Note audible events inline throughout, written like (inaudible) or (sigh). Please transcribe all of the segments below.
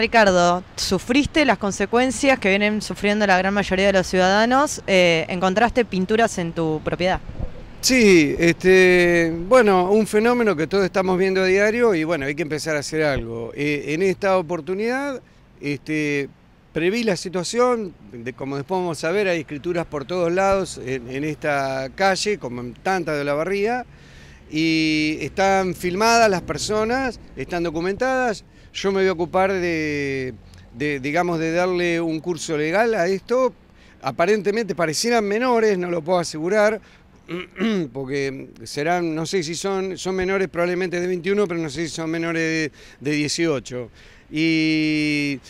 Ricardo, sufriste las consecuencias que vienen sufriendo la gran mayoría de los ciudadanos. Eh, ¿Encontraste pinturas en tu propiedad? Sí, este, bueno, un fenómeno que todos estamos viendo a diario y bueno, hay que empezar a hacer algo. Eh, en esta oportunidad, este, preví la situación, de, como después vamos a ver, hay escrituras por todos lados en, esta calle, como en tantas de la barriga, y están filmadas las personas, están documentadas, yo me voy a ocupar de, digamos, de darle un curso legal a esto. Aparentemente parecieran menores, no lo puedo asegurar, (clears throat) porque serán, no sé si son, son menores probablemente de 21, pero no sé si son menores de, 18. Y,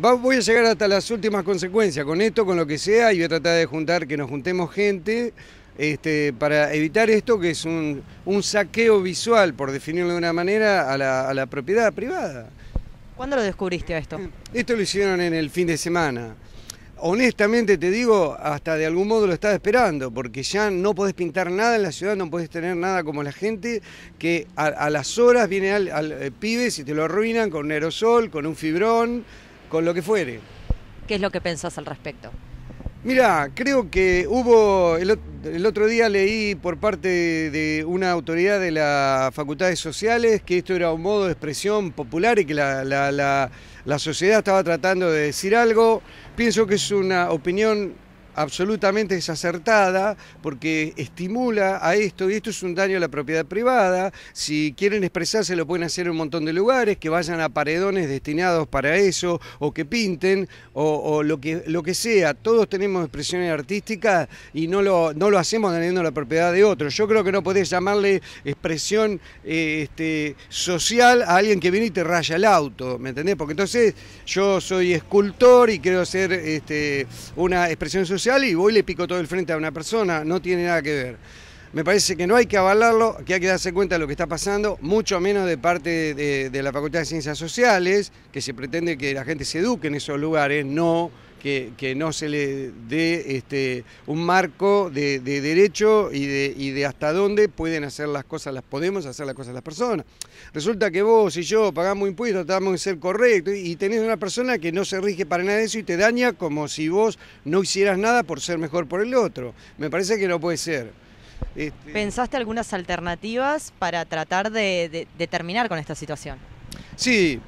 voy a llegar hasta las últimas consecuencias con esto, con lo que sea, y voy a tratar de juntar, que nos juntemos gente este, para evitar esto, que es un, un, saqueo visual, por definirlo de una manera, a la propiedad privada. ¿Cuándo lo descubriste a esto? Esto lo hicieron en el fin de semana. Honestamente te digo, hasta de algún modo lo estaba esperando, porque ya no podés pintar nada en la ciudad, no podés tener nada como la gente, que a, las horas viene al, eh, pibes y te lo arruinan con un aerosol, con un fibrón, con lo que fuere. ¿Qué es lo que pensás al respecto? Mira, creo que hubo, el, otro día leí por parte de una autoridad de las facultades sociales que esto era un modo de expresión popular y que la, la, la, la sociedad estaba tratando de decir algo. Pienso que es una opinión absolutamente desacertada porque estimula a esto y esto es un daño a la propiedad privada. Si quieren expresarse lo pueden hacer en un montón de lugares, que vayan a paredones destinados para eso o que pinten o, lo, que, lo que sea. Todos tenemos expresiones artísticas y no lo, no lo hacemos dañando la propiedad de otros. Yo creo que no podés llamarle expresión eh, este, social a alguien que viene y te raya el auto, ¿me entendés? Porque entonces yo soy escultor y quiero hacer este, una expresión social y voy le pico todo el frente a una persona, no tiene nada que ver. Me parece que no hay que avalarlo, que hay que darse cuenta de lo que está pasando, mucho menos de parte de la Facultad de Ciencias Sociales, que se pretende que la gente se eduque en esos lugares, no que, no se le dé este, un marco de, derecho y de, de, hasta dónde pueden hacer las cosas, las podemos hacer las cosas las personas. Resulta que vos y yo pagamos impuestos, tratamos de ser correctos y tenés una persona que no se rige para nada de eso y te daña como si vos no hicieras nada por ser mejor por el otro. Me parece que no puede ser. Este, ¿Pensaste algunas alternativas para tratar de, terminar con esta situación? Sí,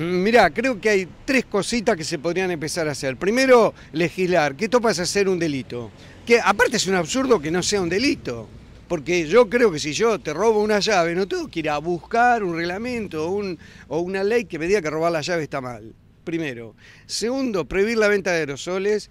Mm, mirá, creo que hay tres cositas que se podrían empezar a hacer. Primero, legislar, que esto pasa a ser un delito. Que aparte es un absurdo que no sea un delito. Porque yo creo que si yo te robo una llave, no tengo que ir a buscar un reglamento o, o una ley que me diga que robar la llave está mal. Primero. Segundo, prohibir la venta de aerosoles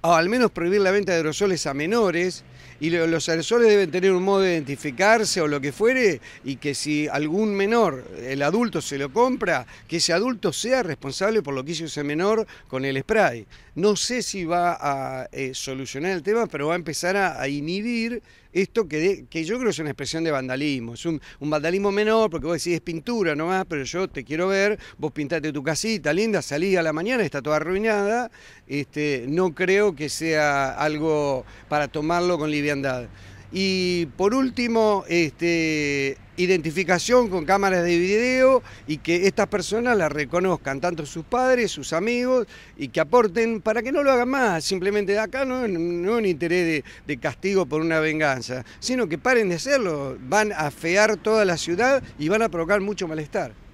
o ah, al menos prohibir la venta de aerosoles a menores, y los aerosoles deben tener un modo de identificarse o lo que fuere, y que si algún menor, el adulto se lo compra, que ese adulto sea responsable por lo que hizo ese menor con el spray. No sé si va a eh, solucionar el tema, pero va a empezar a, inhibir esto que, que yo creo es una expresión de vandalismo, es un, vandalismo menor, porque vos decís es pintura nomás, pero yo te quiero ver, vos pintaste tu casita, linda, salí a la mañana, está toda arruinada, este, no creo que sea algo para tomarlo con liviandad. Y por último, este, identificación con cámaras de video y que estas personas las reconozcan, tanto sus padres, sus amigos, y que aporten para que no lo hagan más. Simplemente de acá no es no un interés de, de, castigo por una venganza, sino que paren de hacerlo. Van a fear toda la ciudad y van a provocar mucho malestar.